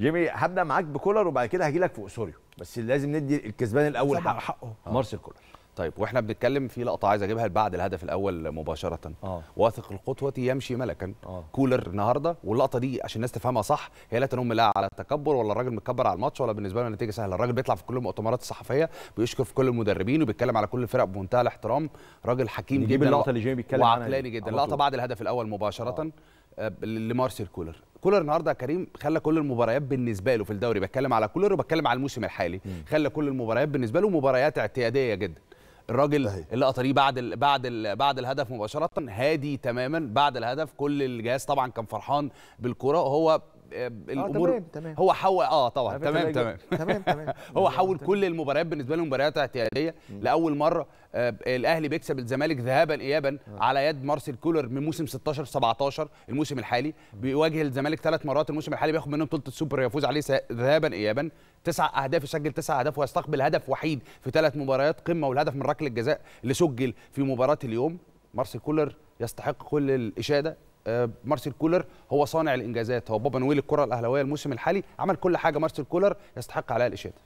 جيمي هبدا معاك بكولر وبعد كده هجي لك في اوسوريو بس لازم ندي الكسبان الاول حقه حقه آه. مارسيل كولر طيب واحنا بنتكلم في لقطه عايز اجيبها بعد الهدف الاول مباشره آه. واثق القطوه يمشي ملكا آه. كولر النهارده واللقطه دي عشان الناس تفهمها صح هي لا تنم لا على التكبر ولا الراجل متكبر على الماتش ولا بالنسبه له النتيجه سهله الراجل بيطلع في كل المؤتمرات الصحفيه بيشكر في كل المدربين وبيتكلم على كل الفرق بمنتهى الاحترام راجل حكيم جدا اللقطه اللي جيمي بيتكلم عنها وعقلاني جدا اللقطه بعد الهدف الاول مباشره آه. آه، لمارسيل كولر كولر النهارده يا كريم خلى كل المباريات بالنسبه له في الدوري بتكلم على كولر وبتكلم على الموسم الحالي خلى كل المباريات بالنسبه له مباريات اعتياديه جدا الراجل اللي قطريه بعد الـ بعد الـ بعد الهدف مباشره هادي تماما بعد الهدف كل الجهاز طبعا كان فرحان بالكره هو آه، آه، الامور تمام تمام هو حول اه طبعا تمام تمام تمام تمام هو حول كل المباريات بالنسبه له مباريات اعتياديه لاول مره آه، الاهلي بيكسب الزمالك ذهابا ايابا على يد مارسيل كولر من موسم 16 17 الموسم الحالي بيواجه الزمالك ثلاث مرات الموسم الحالي بياخد منهم بطوله السوبر يفوز عليه ذهابا ايابا تسع اهداف يسجل تسع اهداف ويستقبل هدف وحيد في ثلاث مباريات قمه والهدف من ركله الجزاء اللي سجل في مباراه اليوم مارسيل كولر يستحق كل الاشاده آه، مارسيل كولر هو صانع الانجازات هو بابا نويل الكره الاهلاويه الموسم الحالي عمل كل حاجه مارسيل كولر يستحق عليها الاشاده